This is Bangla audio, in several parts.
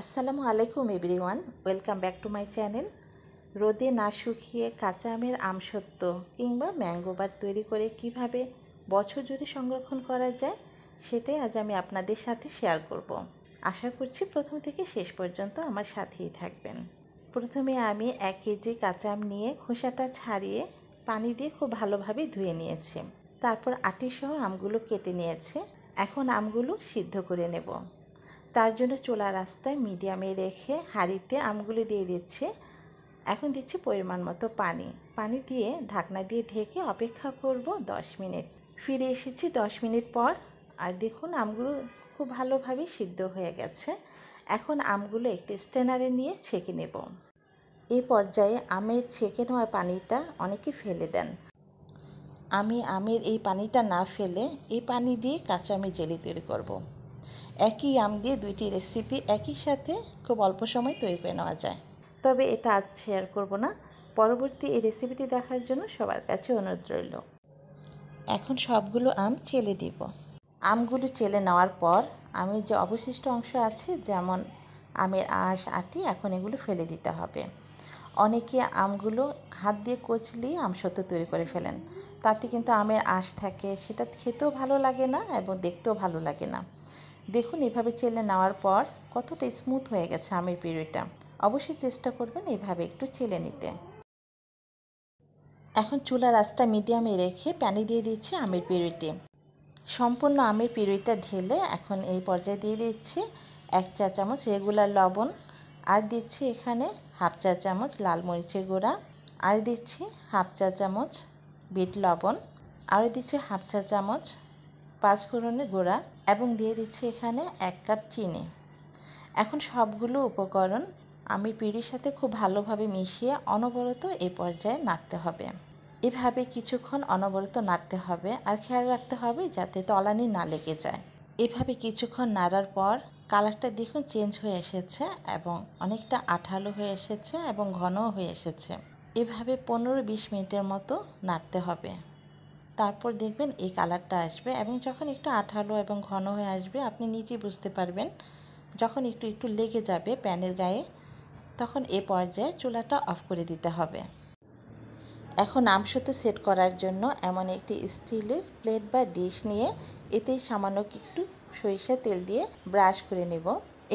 আসসালামু আলাইকুম everyone welcome back to my channel রোদে না শুকিয়ে কাঁচা আমের আমসত্ব কিংবা ম্যাঙ্গোবার তৈরি করে কিভাবে বছর জুড়ে সংরক্ষণ করা যায় সেটাই আজ আমি আপনাদের সাথে শেয়ার করব। আশা করছি প্রথম থেকে শেষ পর্যন্ত আমার সাথেই থাকবেন প্রথমে আমি এক কেজি কাঁচা আম নিয়ে খোসাটা ছাড়িয়ে পানি দিয়ে খুব ভালোভাবে ধুয়ে নিয়েছি তারপর আটিসহ আমগুলো কেটে নিয়েছে এখন আমগুলো সিদ্ধ করে নেব তার জন্য চোলা রাস্তায় মিডিয়ামে রেখে হাঁড়িতে আমগুলি দিয়ে দিচ্ছে এখন দিচ্ছি পরিমাণ মতো পানি পানি দিয়ে ঢাকনা দিয়ে ঢেকে অপেক্ষা করব দশ মিনিট ফিরে এসেছি দশ মিনিট পর আর দেখুন আমগুলো খুব ভালোভাবে সিদ্ধ হয়ে গেছে এখন আমগুলো একটি স্ট্যানারে নিয়ে ছেঁকে নেব এই পর্যায়ে আমের ছেঁকে নেওয়া পানিটা অনেকে ফেলে দেন আমি আমের এই পানিটা না ফেলে এই পানি দিয়ে কাঁচা আমি জেলি তৈরি করবো একই আম দিয়ে দুইটি রেসিপি একই সাথে খুব অল্প সময় তৈরি করে নেওয়া যায় তবে এটা আজ শেয়ার করব না পরবর্তী এই রেসিপিটি দেখার জন্য সবার কাছে অনুরোধ রইল এখন সবগুলো আম চেলে দিব আমগুলো চেলে নেওয়ার পর আমের যে অবশিষ্ট অংশ আছে যেমন আমের আঁশ আটি এখন এগুলো ফেলে দিতে হবে অনেকে আমগুলো হাত দিয়ে কচলিয়ে সত্য তৈরি করে ফেলেন তাতে কিন্তু আমের আঁশ থাকে সেটা খেতেও ভালো লাগে না এবং দেখতেও ভালো লাগে না দেখুন এভাবে চেলে নেওয়ার পর কতটা স্মুথ হয়ে গেছে আমের পিউরিটা অবশ্যই চেষ্টা করবেন এভাবে একটু চেলে নিতে এখন চুলার রাস্তা মিডিয়ামে রেখে প্যানে দিয়ে দিচ্ছি আমের পিউরিটি সম্পূর্ণ আমের পিউরিটা ঢেলে এখন এই পর্যায়ে দিয়ে দিচ্ছি এক চা চামচ রেগুলার লবণ আর দিচ্ছি এখানে হাফ চা চামচ লাল মরিচের গুঁড়া আর দিচ্ছি হাফ চা চামচ বিট লবণ আর দিচ্ছি হাফ চা চামচ পাঁচ পাঁচফোড়নের গুঁড়া এবং দিয়ে দিচ্ছি এখানে এক কাপ চিনি এখন সবগুলো উপকরণ আমি পিঁড়ির সাথে খুব ভালোভাবে মিশিয়ে অনবরত এ পর্যায়ে নাড়তে হবে এভাবে কিছুক্ষণ অনবরত নাড়তে হবে আর খেয়াল রাখতে হবে যাতে তলানি না লেগে যায় এভাবে কিছুক্ষণ নাড়ার পর কালারটা দেখুন চেঞ্জ হয়ে এসেছে এবং অনেকটা আঠালো হয়ে এসেছে এবং ঘনও হয়ে এসেছে এভাবে পনেরো বিশ মিনিটের মতো নাড়তে হবে তারপর দেখবেন এই কালারটা আসবে এবং যখন একটু আঠালো এবং ঘন হয়ে আসবে আপনি নিজেই বুঝতে পারবেন যখন একটু একটু লেগে যাবে প্যানের গায়ে তখন এ পর্যায়ে চুলাটা অফ করে দিতে হবে এখন আমসত্ব সেট করার জন্য এমন একটি স্টিলের প্লেট বা ডিশ নিয়ে এতেই সামান্য একটু সরিষা তেল দিয়ে ব্রাশ করে নেব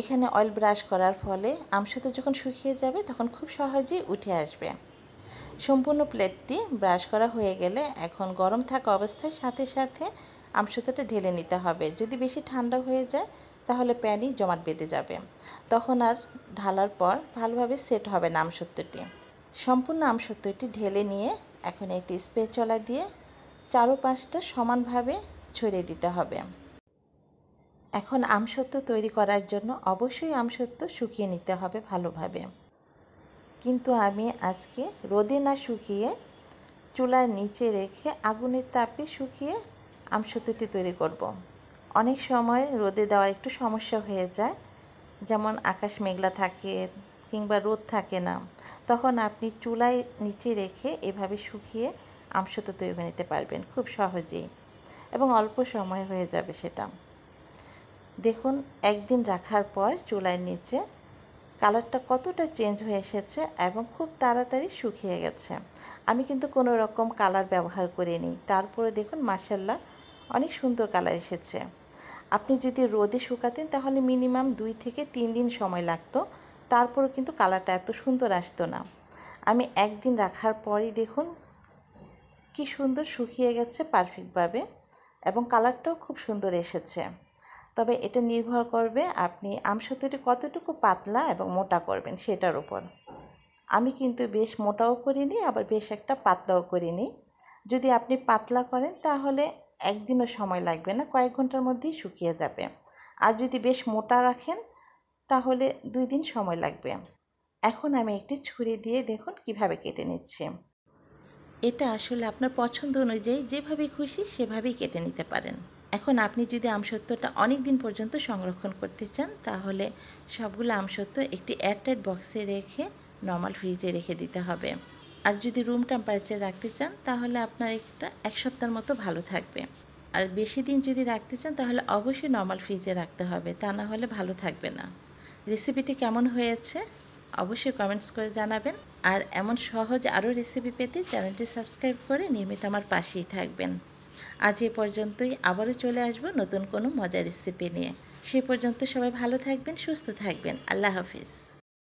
এখানে অয়েল ব্রাশ করার ফলে আমসত্ব যখন শুকিয়ে যাবে তখন খুব সহজেই উঠে আসবে সম্পূর্ণ প্লেটটি ব্রাশ করা হয়ে গেলে এখন গরম থাকা অবস্থায় সাথে সাথে আমসুতোটা ঢেলে নিতে হবে যদি বেশি ঠান্ডা হয়ে যায় তাহলে প্যানই জমাট বেঁধে যাবে তখন আর ঢালার পর ভালোভাবে সেট হবে না আমসত্যটি সম্পূর্ণ আমসত্তটি ঢেলে নিয়ে এখন একটি চলা দিয়ে চারোপাশটা সমানভাবে ছড়িয়ে দিতে হবে এখন আমসত্ত্ব তৈরি করার জন্য অবশ্যই আমসত্ত্ব শুকিয়ে নিতে হবে ভালোভাবে কিন্তু আমি আজকে রোদে না শুকিয়ে চুলার নিচে রেখে আগুনের তাপে শুকিয়ে আমসত্ত্বটি তৈরি করব। অনেক সময় রোদে দেওয়ার একটু সমস্যা হয়ে যায় যেমন আকাশ মেঘলা থাকে কিংবা রোদ থাকে না তখন আপনি চুলাই নিচে রেখে এভাবে শুকিয়ে আমসত্ব তৈরি করে নিতে পারবেন খুব সহজেই এবং অল্প সময় হয়ে যাবে সেটা দেখুন একদিন রাখার পর চুলার নিচে কালারটা কতটা চেঞ্জ হয়ে এসেছে এবং খুব তাড়াতাড়ি শুকিয়ে গেছে আমি কিন্তু কোনো রকম কালার ব্যবহার করিনি তারপরে দেখুন মাসাল্লা অনেক সুন্দর কালার এসেছে আপনি যদি রোদে শুকাতেন তাহলে মিনিমাম দুই থেকে তিন দিন সময় লাগতো তারপরও কিন্তু কালারটা এত সুন্দর আসতো না আমি একদিন রাখার পরই দেখুন কি সুন্দর শুকিয়ে গেছে পারফেক্টভাবে এবং কালারটাও খুব সুন্দর এসেছে তবে এটা নির্ভর করবে আপনি আমসত্ত্বটি কতটুকু পাতলা এবং মোটা করবেন সেটার উপর আমি কিন্তু বেশ মোটাও করিনি আবার বেশ একটা পাতলাও করিনি যদি আপনি পাতলা করেন তাহলে একদিনও সময় লাগবে না কয়েক ঘন্টার মধ্যেই শুকিয়ে যাবে আর যদি বেশ মোটা রাখেন তাহলে দুই দিন সময় লাগবে এখন আমি একটি ছুরি দিয়ে দেখুন কিভাবে কেটে নিচ্ছি এটা আসলে আপনার পছন্দ অনুযায়ী যেভাবে খুশি সেভাবেই কেটে নিতে পারেন এখন আপনি যদি আমসত্ত্বটা অনেক দিন পর্যন্ত সংরক্ষণ করতে চান তাহলে সবগুলো আমসত্ত্ব একটি এয়ারটাইট বক্সে রেখে নর্মাল ফ্রিজে রেখে দিতে হবে আর যদি রুম টেম্পারেচার রাখতে চান তাহলে আপনার একটা এক সপ্তাহের মতো ভালো থাকবে আর বেশি দিন যদি রাখতে চান তাহলে অবশ্যই নর্মাল ফ্রিজে রাখতে হবে তা না হলে ভালো থাকবে না রেসিপিটি কেমন হয়েছে অবশ্যই কমেন্টস করে জানাবেন আর এমন সহজ আরও রেসিপি পেতে চ্যানেলটি সাবস্ক্রাইব করে নিয়মিত আমার পাশেই থাকবেন আজ এ পর্যন্তই আবারও চলে আসবো নতুন কোনো মজার রেসিপি নিয়ে সে পর্যন্ত সবাই ভালো থাকবেন সুস্থ থাকবেন আল্লাহ হাফিজ